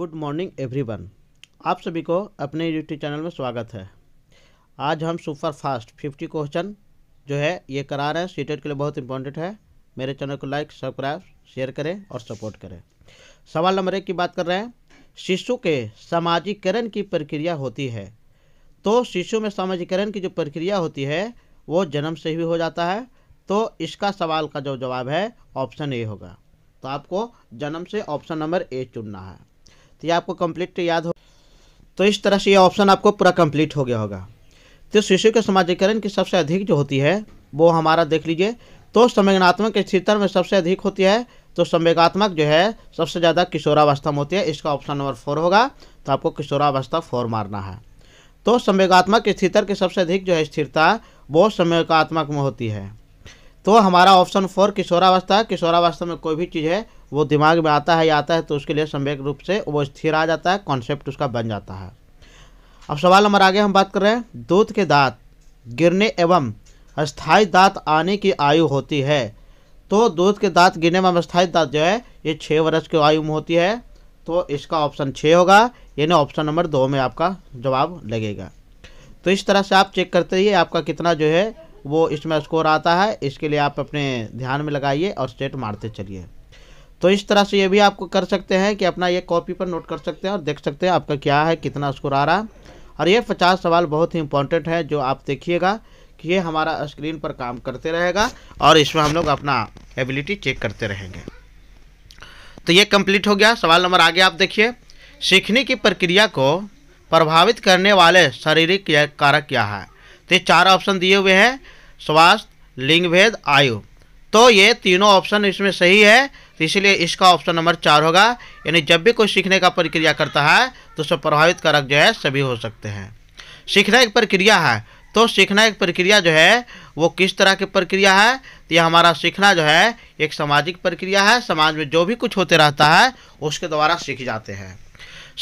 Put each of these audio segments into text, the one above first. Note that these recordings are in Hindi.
गुड मॉर्निंग एवरीवन आप सभी को अपने यूट्यूब चैनल में स्वागत है आज हम सुपर फास्ट फिफ्टी क्वेश्चन जो है ये करा रहे हैं सीटेट के लिए बहुत इंपॉर्टेंट है मेरे चैनल को लाइक सब्सक्राइब शेयर करें और सपोर्ट करें सवाल नंबर एक की बात कर रहे हैं शिशु के सामाजिकरण की प्रक्रिया होती है तो शिशु में सामाजिकरण की जो प्रक्रिया होती है वो जन्म से ही हो जाता है तो इसका सवाल का जो जवाब है ऑप्शन ए होगा तो आपको जन्म से ऑप्शन नंबर ए चुनना है तो ये आपको कंप्लीट याद हो तो इस तरह से ये ऑप्शन आपको पूरा कंप्लीट हो गया होगा तो शिशु के समाजीकरण की सबसे अधिक जो होती है वो हमारा देख लीजिए तो संवेदनात्मक स्थितर में सबसे अधिक होती है तो संवेगात्मक जो है सबसे ज़्यादा किशोरावस्था में होती है इसका ऑप्शन नंबर फोर होगा तो आपको किशोरावस्था फोर मारना है तो संवेगात्मक स्थितर की सबसे अधिक जो है स्थिरता वो संवेगात्मक में होती है तो हमारा ऑप्शन फोर किशोरावस्था किशोरावस्था में कोई भी चीज़ है वो दिमाग में आता है या आता है तो उसके लिए सम्यक रूप से वो स्थिर आ जाता है कॉन्सेप्ट उसका बन जाता है अब सवाल नंबर आगे हम बात कर रहे हैं दूध के दांत गिरने एवं अस्थायी दांत आने की आयु होती है तो दूध के दांत गिरने में अस्थायी दांत जो है ये छः वर्ष की आयु में होती है तो इसका ऑप्शन छः होगा यानी ऑप्शन नंबर दो में आपका जवाब लगेगा तो इस तरह से आप चेक करते रहिए आपका कितना जो है वो इसमें स्कोर आता है इसके लिए आप अपने ध्यान में लगाइए और स्टेट मारते चलिए तो इस तरह से ये भी आपको कर सकते हैं कि अपना ये कॉपी पर नोट कर सकते हैं और देख सकते हैं आपका क्या है कितना स्कोर आ रहा है और ये पचास सवाल बहुत ही इंपॉर्टेंट है जो आप देखिएगा कि ये हमारा स्क्रीन पर काम करते रहेगा और इसमें हम लोग अपना एबिलिटी चेक करते रहेंगे तो ये कंप्लीट हो गया सवाल नंबर आगे आप देखिए सीखने की प्रक्रिया को प्रभावित करने वाले शारीरिक कारक क्या है तो ये चार ऑप्शन दिए हुए हैं स्वास्थ्य लिंगभेद आयु तो ये तीनों ऑप्शन इसमें सही है तो इसलिए इसका ऑप्शन नंबर चार होगा यानी जब भी कोई सीखने का प्रक्रिया करता है तो उसमें प्रभावित कारक जो है सभी हो सकते हैं सीखना एक प्रक्रिया है तो सीखना एक प्रक्रिया जो है वो किस तरह की प्रक्रिया है तो यह हमारा सीखना जो है एक सामाजिक प्रक्रिया है समाज में जो भी कुछ होते रहता है उसके द्वारा सीख जाते हैं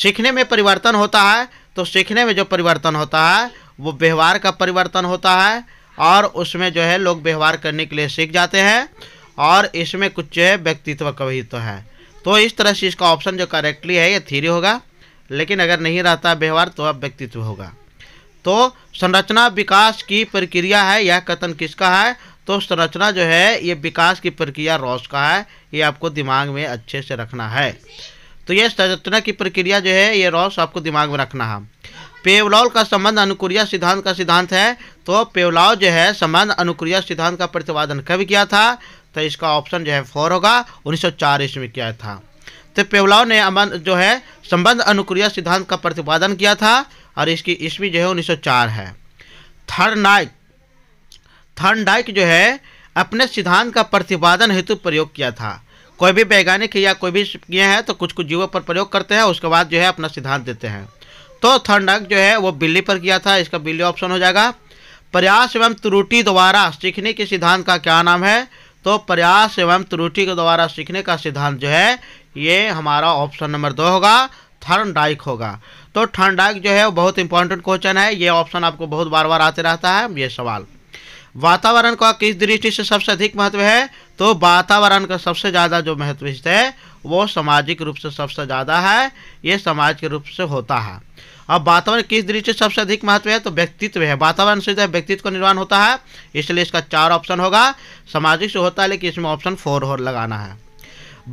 सीखने में परिवर्तन होता है तो सीखने में जो परिवर्तन होता है वो व्यवहार का परिवर्तन होता है और उसमें जो है लोग व्यवहार करने के लिए सीख जाते हैं और इसमें कुछ जो है व्यक्तित्व कवित्व तो है तो इस तरह से इसका ऑप्शन जो करेक्टली है ये थीरी होगा लेकिन अगर नहीं रहता व्यवहार तो अब व्यक्तित्व होगा तो संरचना विकास की प्रक्रिया है यह कथन किसका है तो संरचना जो है ये विकास की प्रक्रिया रॉस का है ये आपको दिमाग में अच्छे से रखना है तो यह संरचना की प्रक्रिया जो है ये रॉस आपको दिमाग में रखना है पेवलाव का संबंध अनुक्रिया सिद्धांत का सिद्धांत है तो पेवलाव जो है संबंध अनुक्रिया सिद्धांत का प्रतिपादन कब किया था तो इसका ऑप्शन जो है फोर होगा उन्नीस सौ ईस्वी किया था तो पेवलाव ने अमन जो है संबंध अनुक्रिया सिद्धांत का प्रतिपादन किया था और इसकी ईस्वी जो है 1904 है थर्नाइक थर्नडाइक जो है अपने सिद्धांत का प्रतिपादन हेतु प्रयोग किया था कोई भी वैज्ञानिक या कोई भी किए हैं तो कुछ कुछ जीवों पर प्रयोग करते हैं उसके बाद जो है अपना सिद्धांत देते हैं तो थर्नडाइक जो है वो बिल्ली पर किया था इसका बिल्ली ऑप्शन हो जाएगा प्रयास एवं त्रुटि द्वारा सीखने के सिद्धांत का क्या नाम है तो प्रयास एवं त्रुटि के द्वारा सीखने का सिद्धांत जो है ये हमारा ऑप्शन नंबर दो होगा थर्न डाइक होगा तो थर्न डाइक जो है वो बहुत इंपॉर्टेंट क्वेश्चन है ये ऑप्शन आपको बहुत बार बार आते रहता है ये सवाल वातावरण का किस दृष्टि से सबसे अधिक महत्व है तो वातावरण का सबसे ज़्यादा जो महत्व है वो सामाजिक रूप से सबसे ज़्यादा है ये समाज के रूप से होता है अब वातावरण किस दृष्टि से सबसे अधिक महत्व है तो व्यक्तित्व है वातावरण से व्यक्तित्व का निर्माण होता है इसलिए इसका चार ऑप्शन होगा सामाजिक से होता है लेकिन इसमें ऑप्शन फोर और लगाना है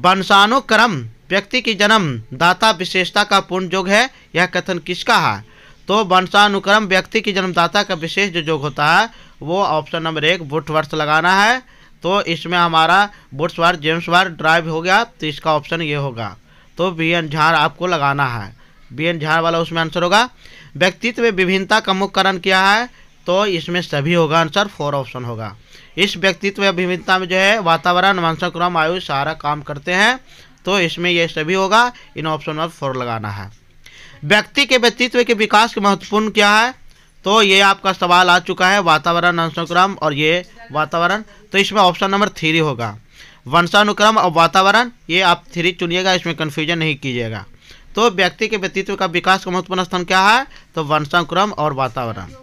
वंशानुक्रम व्यक्ति की जन्म दाता विशेषता का पूर्ण योग है यह कथन किसका है तो वंशानुक्रम व्यक्ति की जन्मदाता का विशेष जो योग होता है वो ऑप्शन नंबर एक बुट वर्ष लगाना है तो इसमें हमारा बुट्स वार जेम्स वार ड्राइव हो गया तो इसका ऑप्शन ये होगा तो बी एन झार आपको लगाना है बी एन झार वाला उसमें आंसर होगा व्यक्तित्व विभिन्नता का मुख्य कारण क्या है तो इसमें सभी होगा आंसर फोर ऑप्शन होगा इस व्यक्तित्व विभिन्नता में जो है वातावरण वंशक्रम आयु सारा काम करते हैं तो इसमें यह सभी होगा इन ऑप्शन नंबर फोर लगाना है व्यक्ति के व्यक्तित्व के विकास के महत्वपूर्ण क्या है तो ये आपका सवाल आ चुका है वातावरण अंशानुक्रम और ये वातावरण तो इसमें ऑप्शन नंबर थ्री होगा वंशानुक्रम और वातावरण ये आप थ्री चुनिएगा इसमें कन्फ्यूजन नहीं कीजिएगा तो व्यक्ति के व्यक्तित्व का विकास का महत्वपूर्ण स्थान क्या है तो वंशानुक्रम और वातावरण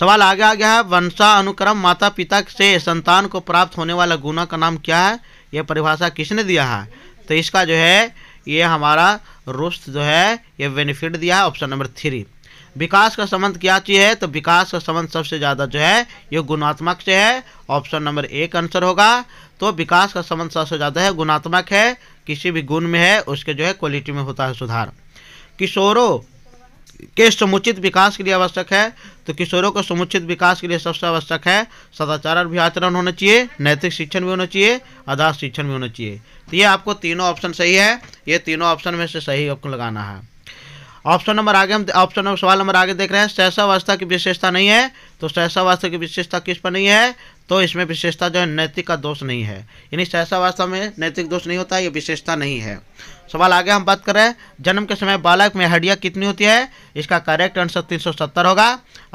सवाल आगे आ गया है वंशानुक्रम माता पिता से संतान को प्राप्त होने वाला गुना का नाम क्या है यह परिभाषा किसने दिया है तो इसका जो है ये हमारा रुस्त जो है ये बेनिफिट दिया है ऑप्शन नंबर थ्री विकास का संबंध क्या चीज़ है तो विकास का संबंध सबसे ज़्यादा जो है ये गुणात्मक से है ऑप्शन नंबर एक आंसर होगा तो विकास का संबंध सबसे ज़्यादा है गुणात्मक है किसी भी गुण में है उसके जो है क्वालिटी में होता है सुधार किशोरों के समुचित विकास के लिए आवश्यक है तो किशोरों को समुचित विकास के लिए सबसे आवश्यक है सदाचार भी आचरण होना चाहिए नैतिक शिक्षण भी होना चाहिए आधार शिक्षण भी होना चाहिए तो ये आपको तीनों ऑप्शन सही है ये तीनों ऑप्शन में से सही आपको लगाना है ऑप्शन नंबर आगे हम ऑप्शन सवाल नंबर आगे देख रहे हैं सहसावस्था की विशेषता नहीं है तो सहसावस्था की विशेषता किस पर नहीं है तो इसमें विशेषता जो है नैतिक का दोष नहीं है यानी सहसावस्था में नैतिक दोष नहीं होता ये विशेषता नहीं है सवाल आगे हम बात कर रहे हैं जन्म के समय बालक में हड्डियाँ कितनी होती है इसका करेक्ट आंसर तीन होगा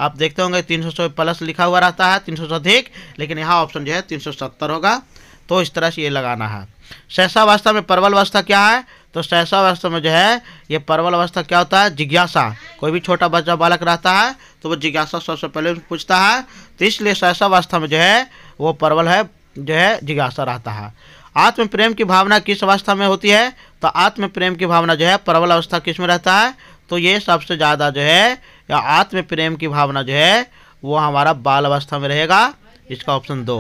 आप देखते होंगे तीन सौ प्लस लिखा हुआ रहता है तीन से अधिक लेकिन यहाँ ऑप्शन जो है तीन होगा तो इस तरह से ये लगाना है सहसावस्था में प्रबल अवस्था क्या है तो सहसा अवस्था में जो है ये परवल अवस्था क्या होता है जिज्ञासा कोई भी छोटा बच्चा बालक रहता है तो वो जिज्ञासा सबसे पहले पूछता है तो इसलिए सहसा अवस्था में जो है वो परवल है जो है जिज्ञासा रहता है आत्म प्रेम की भावना किस अवस्था में होती है तो आत्म प्रेम की भावना जो है परवल अवस्था किस में रहता है तो ये सबसे ज़्यादा जो है या आत्म प्रेम की भावना जो है वो हमारा बाल अवस्था में रहेगा इसका ऑप्शन दो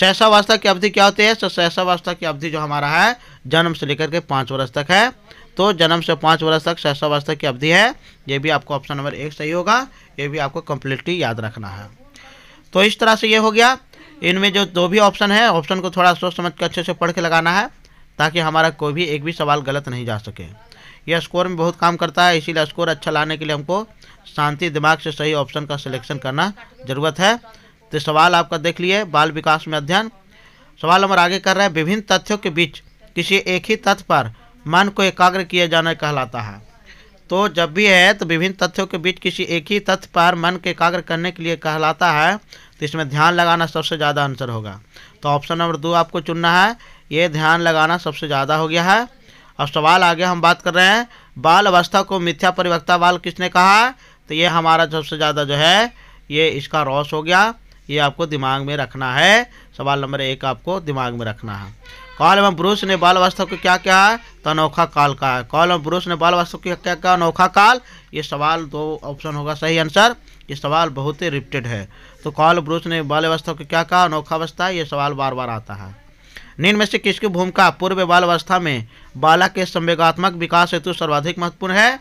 सहसावस्था की अवधि क्या होती है तो सहसावस्था की अवधि जो हमारा है जन्म से लेकर के पाँच वर्ष तक है तो जन्म से पाँच वर्ष तक सहसावस्था की अवधि है ये भी आपको ऑप्शन नंबर एक सही होगा ये भी आपको कंप्लीटली याद रखना है तो इस तरह से ये हो गया इनमें जो दो भी ऑप्शन है ऑप्शन को थोड़ा सोच समझ कर अच्छे से पढ़ के लगाना है ताकि हमारा कोई भी एक भी सवाल गलत नहीं जा सके यह स्कोर में बहुत काम करता है इसीलिए स्कोर अच्छा लाने के लिए हमको शांति दिमाग से सही ऑप्शन का सिलेक्शन करना ज़रूरत है तो सवाल आपका देख लिए बाल विकास में अध्ययन सवाल नंबर आगे कर रहे हैं विभिन्न तथ्यों के बीच किसी एक ही तथ्य पर मन को एकाग्र किए जाना कहलाता है तो जब भी है तो विभिन्न तथ्यों के बीच किसी एक ही तथ्य पर मन के एकाग्र करने के लिए कहलाता है तो इसमें ध्यान लगाना सबसे ज़्यादा आंसर होगा तो ऑप्शन नंबर दो आपको चुनना है ये ध्यान लगाना सबसे ज़्यादा हो गया है अब सवाल आगे हम बात कर रहे हैं बाल अवस्था को मिथ्या परिवक्ता बाल किसने कहा तो ये हमारा सबसे ज़्यादा जो है ये इसका रॉस हो गया ये आपको दिमाग में रखना है सवाल नंबर एक आपको दिमाग में रखना है काल एवं पुरुष ने बाल वास्तव को क्या क्या है तो अनोखा काल का है काल एवं पुरुष ने बाल वास्तव को क्या क्या अनोखा काल ये सवाल दो ऑप्शन होगा सही आंसर ये सवाल बहुत ही रिपीटेड है तो काल पुरुष ने बाल वास्तव को क्या कहा अनोखा अवस्था ये सवाल बार बार आता है निम्न में से किसकी भूमिका पूर्व बाल अवस्था में बालक के संवेगात्मक विकास हेतु सर्वाधिक महत्वपूर्ण है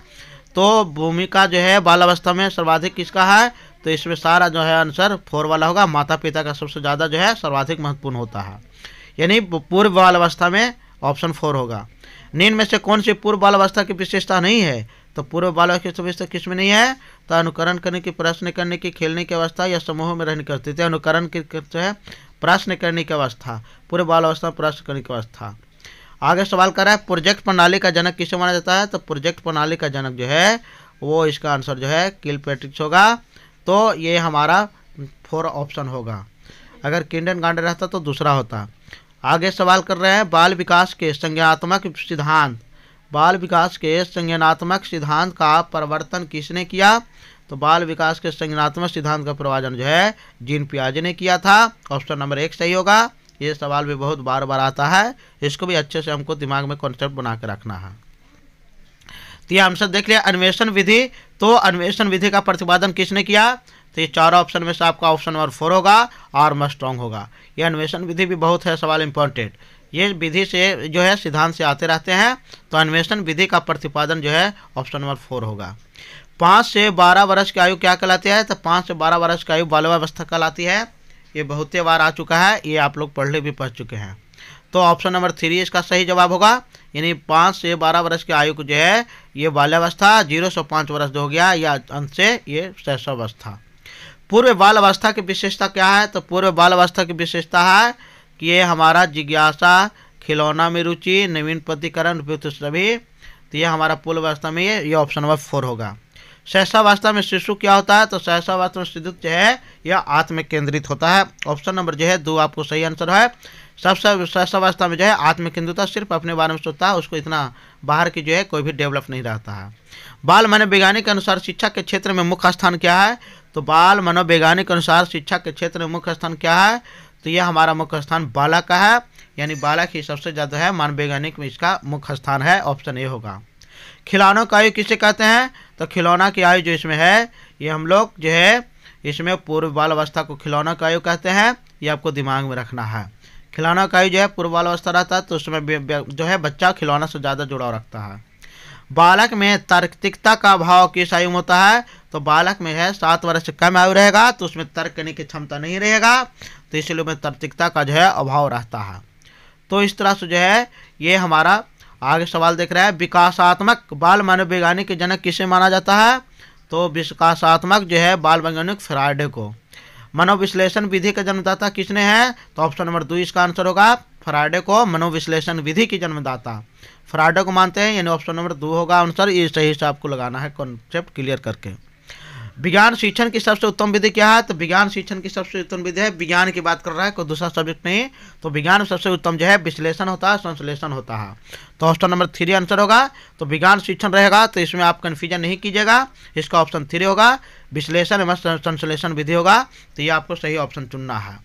तो भूमिका जो है बाल अवस्था में सर्वाधिक किसका है तो इसमें सारा जो है आंसर फोर वाला होगा माता पिता का सबसे ज़्यादा जो है सर्वाधिक महत्वपूर्ण होता है यानी पूर्व बाल अवस्था में ऑप्शन फोर होगा निम्न में से कौन सी पूर्व बाल अवस्था की विशेषता नहीं है तो पूर्व की विशेषता किस में नहीं है तो अनुकरण करने की प्रश्न करने की खेलने की अवस्था या समूह में रहने की स्थिति अनुकरण की जो है प्रश्न करने की अवस्था पूर्व बाल में प्रश्न करने की अवस्था आगे सवाल कर रहा है प्रोजेक्ट प्रणाली का जनक किसे माना जाता है तो प्रोजेक्ट प्रणाली का जनक जो है वो इसका आंसर जो है किल पैट्रिक्स होगा तो ये हमारा फोर ऑप्शन होगा अगर किंडन गांड रहता तो दूसरा होता आगे सवाल कर रहे हैं बाल विकास के संज्ञात्मक सिद्धांत बाल विकास के संज्ञानात्मक सिद्धांत का परिवर्तन किसने किया तो बाल विकास के संज्ञात्मक सिद्धांत का प्रवाजन जो है जीन प्याज ने किया था ऑप्शन नंबर एक सही होगा ये सवाल भी बहुत बार बार आता है इसको भी अच्छे से हमको दिमाग में कॉन्सेप्ट बना के रखना है तो ये आंसर देख लिया अन्वेषण विधि तो अन्वेषण विधि का प्रतिपादन किसने किया तो ये चारों ऑप्शन में से आपका ऑप्शन नंबर फोर होगा मस्ट स्ट्रॉन्ग होगा ये अन्वेषण विधि भी बहुत है सवाल इंपॉर्टेंट ये विधि से जो है सिद्धांत से आते रहते हैं तो अन्वेषण विधि का प्रतिपादन जो है ऑप्शन नंबर फोर होगा पाँच से बारह वर्ष की आयु क्या कहलाती है तो पाँच से बारह वर्ष की आयु बाल्यावस्था कहलाती है ये बहुत बार आ चुका है ये आप लोग पढ़ने भी पढ़ चुके हैं तो ऑप्शन नंबर थ्री इसका सही जवाब होगा यानी पाँच से बारह वर्ष की आयु जो है ये बाल्यावस्था जीरो से पाँच वर्ष हो गया या अंत से ये शैशवावस्था पूर्व बाल अवस्था की विशेषता क्या है तो पूर्व बाल अवस्था की विशेषता है कि ये हमारा जिज्ञासा खिलौना में रुचि नवीन प्रतिकरण सभी तो ये हमारा पूर्व अवस्था में ये ये ऑप्शन नंबर फोर होगा शैशावस्था में शिशु क्या होता है तो शैशावस्था में शिशु जो है यह आत्म केंद्रित होता है ऑप्शन नंबर जो है दो आपको सही आंसर है सब सब सब अवस्था में जो है आत्मकिंदुता सिर्फ अपने बारे में सोचता है उसको इतना बाहर की जो है कोई भी डेवलप नहीं रहता है बाल मनोवैज्ञानिक के अनुसार शिक्षा के क्षेत्र में मुख्य स्थान क्या है तो बाल मनोवैज्ञानिक के अनुसार शिक्षा के क्षेत्र में मुख्य स्थान क्या है तो यह हमारा मुख्य स्थान बालक का है यानी बालक ही सबसे ज़्यादा है मनोवैज्ञानिक में इसका मुख्य स्थान है ऑप्शन ए होगा खिलौनों का आयु किसे कहते हैं तो खिलौना की आयु जो इसमें है ये हम लोग जो है इसमें पूर्व बाल अवस्था को खिलौना का आयु कहते हैं ये आपको दिमाग में रखना है खिलौना का आयु जो है पूर्वावस्था रहता है तो उसमें जो है बच्चा खिलौना से ज़्यादा जुड़ाव रखता है बालक में तार्किकता का अभाव किस आयु में होता है तो बालक में है सात वर्ष से कम आयु रहेगा तो उसमें तर्क करने की क्षमता नहीं रहेगा तो इसलिए उसमें तार्किकता का जो है अभाव रहता है तो इस तरह से जो है ये हमारा आगे सवाल देख रहा है विकासात्मक बाल मनोवैज्ञानिक के जनक किसे माना जाता है तो विकासात्मक जो है बाल वैज्ञानिक फ्राइडे को मनोविश्लेषण विधि का जन्मदाता किसने है तो ऑप्शन नंबर दो इसका आंसर होगा फ्राइडे को मनोविश्लेषण विधि की जन्मदाता फ्राइडे को मानते हैं यानी ऑप्शन नंबर दो होगा आंसर ये सही से आपको लगाना है कॉन्सेप्ट क्लियर करके विज्ञान शिक्षण की सबसे उत्तम विधि क्या है तो विज्ञान शिक्षण की सबसे उत्तम विधि है विज्ञान की बात कर रहा है कोई दूसरा सब्जेक्ट नहीं तो विज्ञान में सबसे उत्तम जो है विश्लेषण होता है संश्लेषण होता है तो ऑप्शन नंबर थ्री आंसर होगा तो विज्ञान शिक्षण रहेगा तो इसमें आप कन्फ्यूजन नहीं कीजिएगा इसका ऑप्शन थ्री होगा विश्लेषण एवं संश्लेषण विधि होगा तो ये आपको सही ऑप्शन चुनना है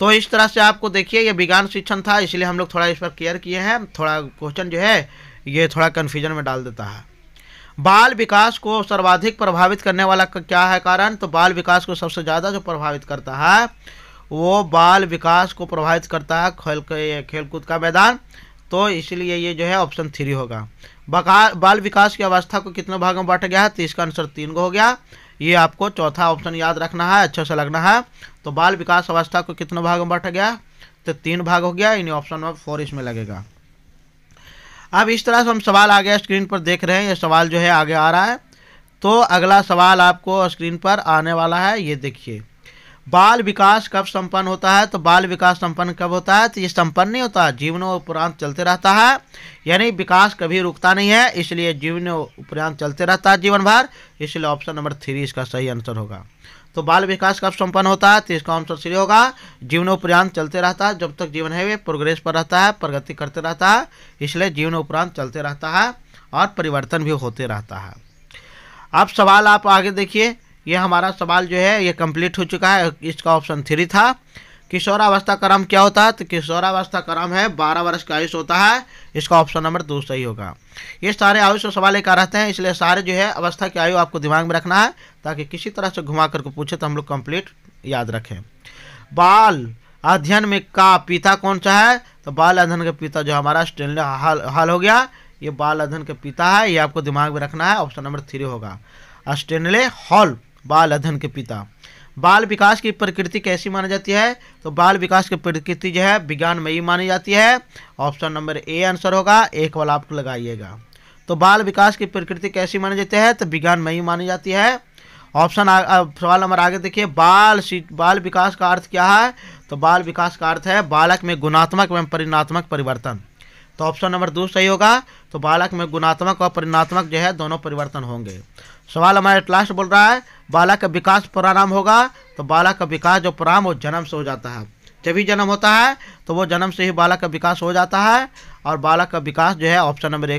तो इस तरह से आपको देखिए ये विज्ञान शिक्षण था इसलिए हम लोग थोड़ा इस पर केयर किए हैं थोड़ा क्वेश्चन जो है ये थोड़ा कन्फ्यूजन में डाल देता है बाल विकास को सर्वाधिक प्रभावित करने वाला क्या है कारण तो बाल विकास को सबसे ज़्यादा जो प्रभावित करता है वो बाल विकास को प्रभावित करता है खेल खेलकूद का मैदान तो इसलिए ये जो है ऑप्शन थ्री होगा बाल विकास की अवस्था को कितने भाग में बांटा गया है तो इसका आंसर तीन को हो गया ये आपको चौथा ऑप्शन याद रखना है अच्छे से लगना है तो बाल विकास अवस्था को कितने भाग में बांटा गया तो तीन भाग हो गया इन ऑप्शन नंबर फोर इसमें लगेगा अब इस तरह से हम सवाल आ गया स्क्रीन पर देख रहे हैं ये सवाल जो है आगे आ रहा है तो अगला सवाल आपको स्क्रीन पर आने वाला है ये देखिए बाल विकास कब संपन्न होता है तो बाल विकास संपन्न कब होता है तो ये संपन्न नहीं होता जीवनो उपरांत चलते रहता है यानी विकास कभी रुकता नहीं है इसलिए जीवनो उपरांत चलते रहता है जीवन भर इसलिए ऑप्शन नंबर थ्री इसका सही आंसर होगा तो बाल विकास कब संपन्न होता है तो इसका आंसर सही होगा जीवनोपरांत चलते रहता है जब तक जीवन है वे प्रोग्रेस पर रहता है प्रगति करते रहता है इसलिए जीवन उपरांत चलते रहता है और परिवर्तन भी होते रहता है अब सवाल आप आगे देखिए ये हमारा सवाल जो है ये कंप्लीट हो चुका है इसका ऑप्शन थ्री था किशोरावस्था क्रम क्या होता है तो किशोरावस्था क्रम है बारह वर्ष का आयुष होता है इसका ऑप्शन नंबर दो सही होगा ये सारे आयुष सवाल एक रहते हैं इसलिए सारे जो है अवस्था की आयु आपको दिमाग में रखना है ताकि किसी तरह से घुमा करके पूछे तो हम लोग कंप्लीट याद रखें बाल अध्ययन में का पिता कौन सा है तो बाल अध्ययन का पिता जो हमारा स्टेनले हाल हाल हो गया ये बाल अध्ययन का पिता है ये आपको दिमाग में रखना है ऑप्शन नंबर थ्री होगा स्टेनले हॉल बाल अधन के पिता बाल विकास की प्रकृति कैसी मानी जाती है तो बाल विकास की प्रकृति जो है विज्ञानमयी मानी जाती है ऑप्शन नंबर ए आंसर होगा एक वाला आपको लगाइएगा तो बाल विकास की प्रकृति कैसी मानी जाती है तो विज्ञानमयी मानी जाती है ऑप्शन सवाल नंबर आगे देखिए बाल बाल विकास का अर्थ क्या है तो बाल विकास का अर्थ है बालक में गुणात्मक एवं परिणात्मक परिवर्तन तो ऑप्शन नंबर दो सही होगा तो बालक में गुणात्मक और परिणात्मक जो है दोनों परिवर्तन होंगे सवाल हमारे लास्ट बोल रहा है बाला का विकास प्रारंभ होगा तो बालक का विकास जो प्रारंभ वो जन्म से हो जाता है जब भी जन्म होता है तो वो जन्म से ही बालक का विकास हो जाता है और बालक का विकास जो है ऑप्शन नंबर एक